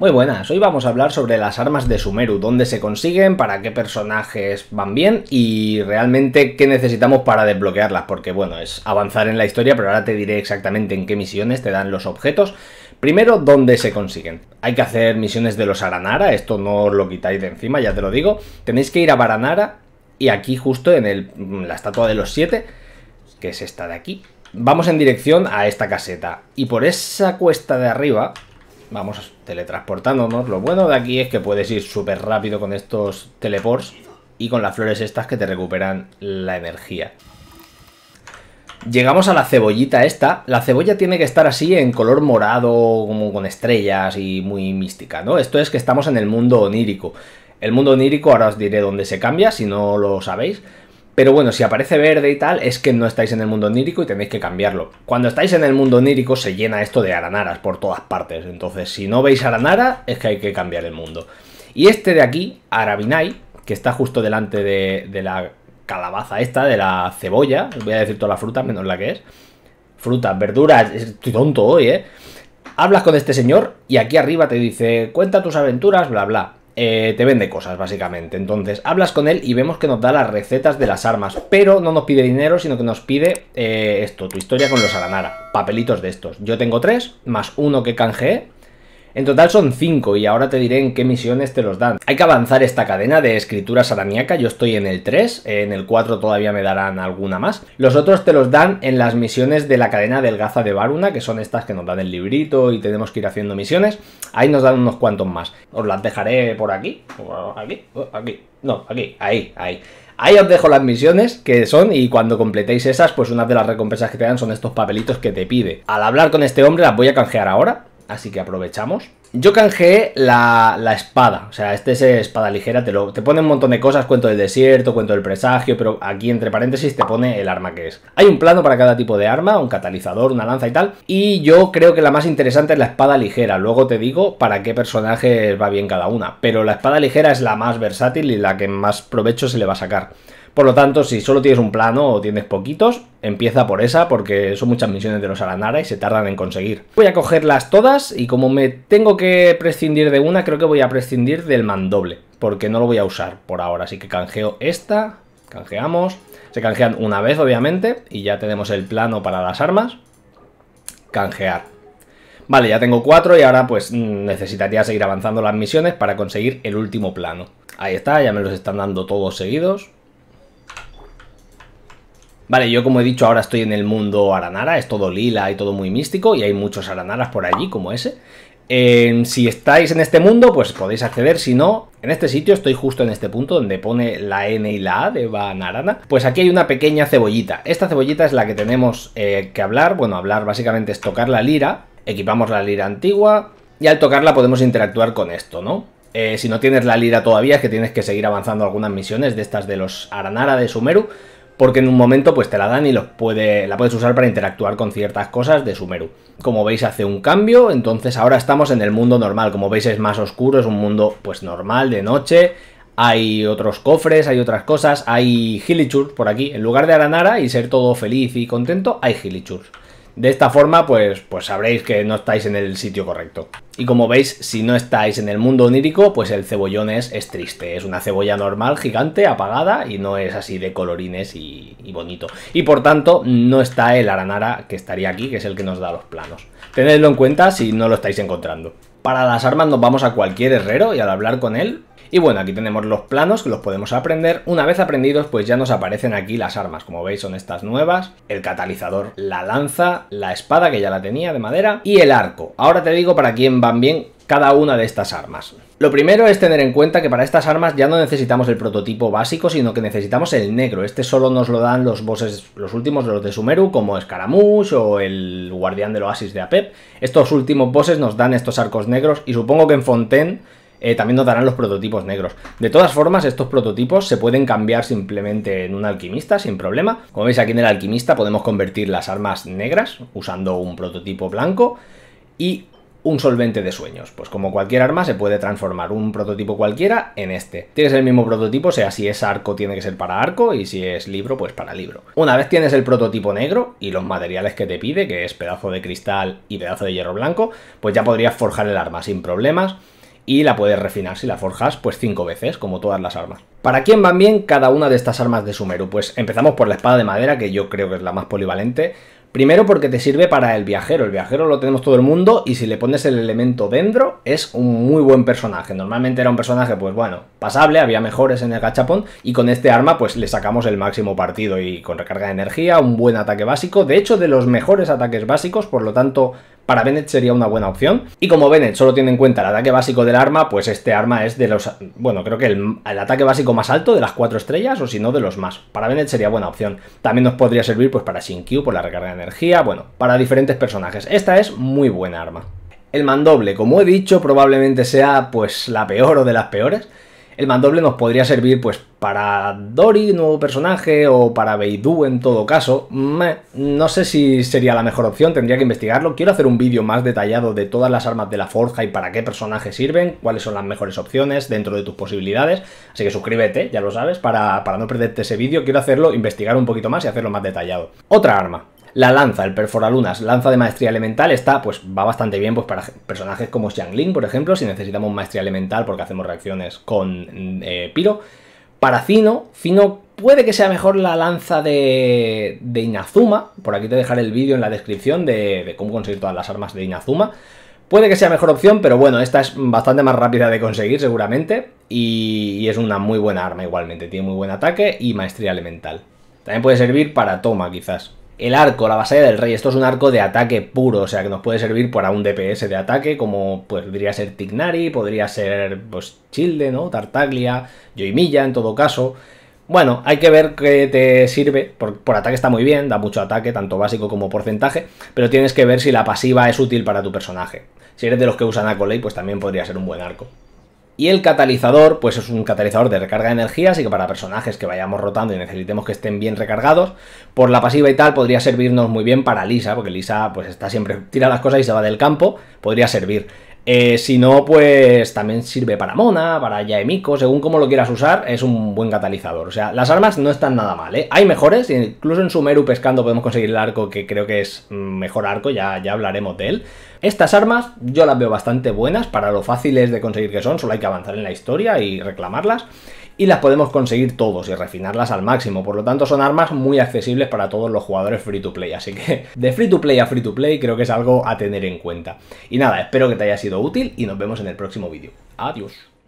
Muy buenas, hoy vamos a hablar sobre las armas de Sumeru, dónde se consiguen, para qué personajes van bien y realmente qué necesitamos para desbloquearlas, porque bueno, es avanzar en la historia, pero ahora te diré exactamente en qué misiones te dan los objetos. Primero, dónde se consiguen. Hay que hacer misiones de los Aranara, esto no os lo quitáis de encima, ya te lo digo. Tenéis que ir a Baranara y aquí justo en, mm, la estatua de los siete, que es esta de aquí, vamos en dirección a esta caseta. Y por esa cuesta de arriba Vamos teletransportándonos. Lo bueno de aquí es que puedes ir súper rápido con estos teleports y con las flores estas que te recuperan la energía. Llegamos a la cebollita esta. La cebolla tiene que estar así en color morado, como con estrellas y muy mística, ¿no? Esto es que estamos en el mundo onírico. El mundo onírico, ahora os diré dónde se cambia, si no lo sabéis. Pero bueno, si aparece verde y tal, es que no estáis en el mundo onírico y tenéis que cambiarlo. Cuando estáis en el mundo onírico se llena esto de aranaras por todas partes. Entonces, si no veis aranara, es que hay que cambiar el mundo. Y este de aquí, Arabinai, que está justo delante de, la calabaza esta, de la cebolla. Voy a decir todas las frutas, menos la que es. Frutas, verduras, estoy tonto hoy, ¿eh? Hablas con este señor y aquí arriba te dice, cuenta tus aventuras, bla, bla. Eh, te vende cosas básicamente. Entonces hablas con él y vemos que nos da las recetas de las armas, pero no nos pide dinero, sino que nos pide eh, esto, tu historia con los Aranara, papelitos de estos. Yo tengo tres, más uno que canjeé en total son 5 y ahora te diré en qué misiones te los dan. Hay que avanzar esta cadena de escritura saramiaca, yo estoy en el 3, en el 4 todavía me darán alguna más. Los otros te los dan en las misiones de la cadena del Gaza de Varuna, que son estas que nos dan el librito y tenemos que ir haciendo misiones. Ahí nos dan unos cuantos más. Os las dejaré por aquí, aquí, aquí, no, aquí, ahí, ahí. Ahí os dejo las misiones que son y cuando completéis esas, pues una de las recompensas que te dan son estos papelitos que te pide. Al hablar con este hombre las voy a canjear ahora, así que aprovechamos. Yo canjeé la, espada, o sea, este es espada ligera, te, lo, te pone un montón de cosas, cuento del desierto, cuento del presagio, pero aquí entre paréntesis te pone el arma que es. Hay un plano para cada tipo de arma, un catalizador, una lanza y tal, y yo creo que la más interesante es la espada ligera, luego te digo para qué personajes va bien cada una, pero la espada ligera es la más versátil y la que más provecho se le va a sacar. Por lo tanto, si solo tienes un plano o tienes poquitos, empieza por esa porque son muchas misiones de los alanara y se tardan en conseguir. Voy a cogerlas todas y como me tengo que prescindir de una, creo que voy a prescindir del mandoble, porque no lo voy a usar por ahora. Así que canjeo esta, canjeamos, se canjean una vez obviamente y ya tenemos el plano para las armas. Canjear. Vale, ya tengo cuatro y ahora pues necesitaría seguir avanzando las misiones para conseguir el último plano. Ahí está, ya me los están dando todos seguidos. Vale, yo como he dicho ahora estoy en el mundo Aranara, es todo lila y todo muy místico y hay muchos Aranaras por allí como ese. Em, si estáis en este mundo, pues podéis acceder. Si no, en este sitio estoy justo en este punto donde pone la N y la A de Banarana. Pues aquí hay una pequeña cebollita. Esta cebollita es la que tenemos eh, que hablar. Bueno, hablar básicamente es tocar la lira. Equipamos la lira antigua. Y al tocarla podemos interactuar con esto, ¿no? Eh, si no tienes la lira todavía es que tienes que seguir avanzando algunas misiones de estas de los Aranara de Sumeru porque en un momento pues te la dan y la puedes usar para interactuar con ciertas cosas de Sumeru. Como veis hace un cambio, entonces ahora estamos en el mundo normal, como veis es más oscuro, es un mundo pues normal de noche, hay otros cofres, hay otras cosas, hay Hilichurs por aquí. En lugar de Aranara y ser todo feliz y contento, hay Hilichurs. De esta forma, pues, pues sabréis que no estáis en el sitio correcto. Y como veis, si no estáis en el mundo onírico, pues el cebollón es, triste. Es una cebolla normal, gigante, apagada, y no es así de colorines y, y, bonito. Y por tanto, no está el aranara que estaría aquí, que es el que nos da los planos. Tenedlo en cuenta si no lo estáis encontrando. Para las armas nos vamos a cualquier herrero y al hablar con él y bueno, aquí tenemos los planos que los podemos aprender. Una vez aprendidos, pues ya nos aparecen aquí las armas. Como veis, son estas nuevas. El catalizador, la lanza, la espada, que ya la tenía de madera, y el arco. Ahora te digo para quién van bien cada una de estas armas. Lo primero es tener en cuenta que para estas armas ya no necesitamos el prototipo básico, sino que necesitamos el negro. Este solo nos lo dan los bosses, los últimos de los de Sumeru, como Escaramouche o el Guardián del Oasis de Apep. Estos últimos bosses nos dan estos arcos negros y supongo que en Fontaine eh, también nos darán los prototipos negros. De todas formas, estos prototipos se pueden cambiar simplemente en un alquimista, sin problema. Como veis aquí en el alquimista podemos convertir las armas negras usando un prototipo blanco. Y un solvente de sueños. Pues como cualquier arma se puede transformar un prototipo cualquiera en este. Tienes el mismo prototipo, sea si es arco tiene que ser para arco y si es libro pues para libro. Una vez tienes el prototipo negro y los materiales que te pide, que es pedazo de cristal y pedazo de hierro blanco, pues ya podrías forjar el arma sin problemas y la puedes refinar si la forjas pues cinco veces, como todas las armas. ¿Para quién van bien cada una de estas armas de Sumeru? Pues empezamos por la espada de madera, que yo creo que es la más polivalente, Primero porque te sirve para el viajero. El viajero lo tenemos todo el mundo y si le pones el elemento dendro es un muy buen personaje. Normalmente era un personaje, pues bueno, pasable, había mejores en el gachapón y con este arma pues le sacamos el máximo partido y con recarga de energía, un buen ataque básico. De hecho, de los mejores ataques básicos, por lo tanto para Bennett sería una buena opción. Y como Bennett solo tiene en cuenta el ataque básico del arma, pues este arma es de los... Bueno, creo que el, ataque básico más alto de las cuatro estrellas o si no de los más. Para Bennett sería buena opción. También nos podría servir pues para Shinkyu por la recarga de energía, bueno, para diferentes personajes. Esta es muy buena arma. El mandoble, como he dicho, probablemente sea pues la peor o de las peores. El mandoble nos podría servir pues para Dory, nuevo personaje, o para Beidou en todo caso. no sé si sería la mejor opción, tendría que investigarlo. Quiero hacer un vídeo más detallado de todas las armas de la forja y para qué personajes sirven, cuáles son las mejores opciones dentro de tus posibilidades. Así que suscríbete, ya lo sabes, para, para no perderte ese vídeo. Quiero hacerlo, investigar un poquito más y hacerlo más detallado. Otra arma. La lanza, el perforalunas, lanza de maestría elemental, está, pues va bastante bien pues, para personajes como Xiangling, por ejemplo, si necesitamos maestría elemental porque hacemos reacciones con mm, eh, Piro. Para Fino, Fino puede que sea mejor la lanza de, Inazuma, por aquí te dejaré el vídeo en la descripción de, cómo conseguir todas las armas de Inazuma, Puede que sea mejor opción, pero bueno, esta es bastante más rápida de conseguir seguramente y, y, es una muy buena arma igualmente, tiene muy buen ataque y maestría elemental. También puede servir para toma quizás. El arco, la vasalla del rey. Esto es un arco de ataque puro, o sea que nos puede servir para un DPS de ataque, como pues podría ser Tignari, podría ser pues Childe, ¿no? Tartaglia, Yoimiya en todo caso. Bueno, hay que ver qué te sirve. Por, ataque está muy bien, da mucho ataque, tanto básico como porcentaje, pero tienes que ver si la pasiva es útil para tu personaje. Si eres de los que usan Acolay, pues también podría ser un buen arco. Y el catalizador, pues es un catalizador de recarga de energía, así que para personajes que vayamos rotando y necesitemos que estén bien recargados, por la pasiva y tal podría servirnos muy bien para Lisa, porque Lisa pues está siempre, tira las cosas y se va del campo, podría servir. Eh, si no, pues también sirve para Mona, para Yaemiko, según como lo quieras usar, es un buen catalizador. O sea, las armas no están nada mal, ¿eh? Hay mejores, incluso en Sumeru pescando podemos conseguir el arco que creo que es mm, mejor arco, ya, ya hablaremos de él. Estas armas yo las veo bastante buenas para lo fáciles de conseguir que son, solo hay que avanzar en la historia y reclamarlas y las podemos conseguir todos y refinarlas al máximo. Por lo tanto, son armas muy accesibles para todos los jugadores free to play. Así que de free to play a free to play creo que es algo a tener en cuenta. Y nada, espero que te haya sido útil y nos vemos en el próximo vídeo. Adiós.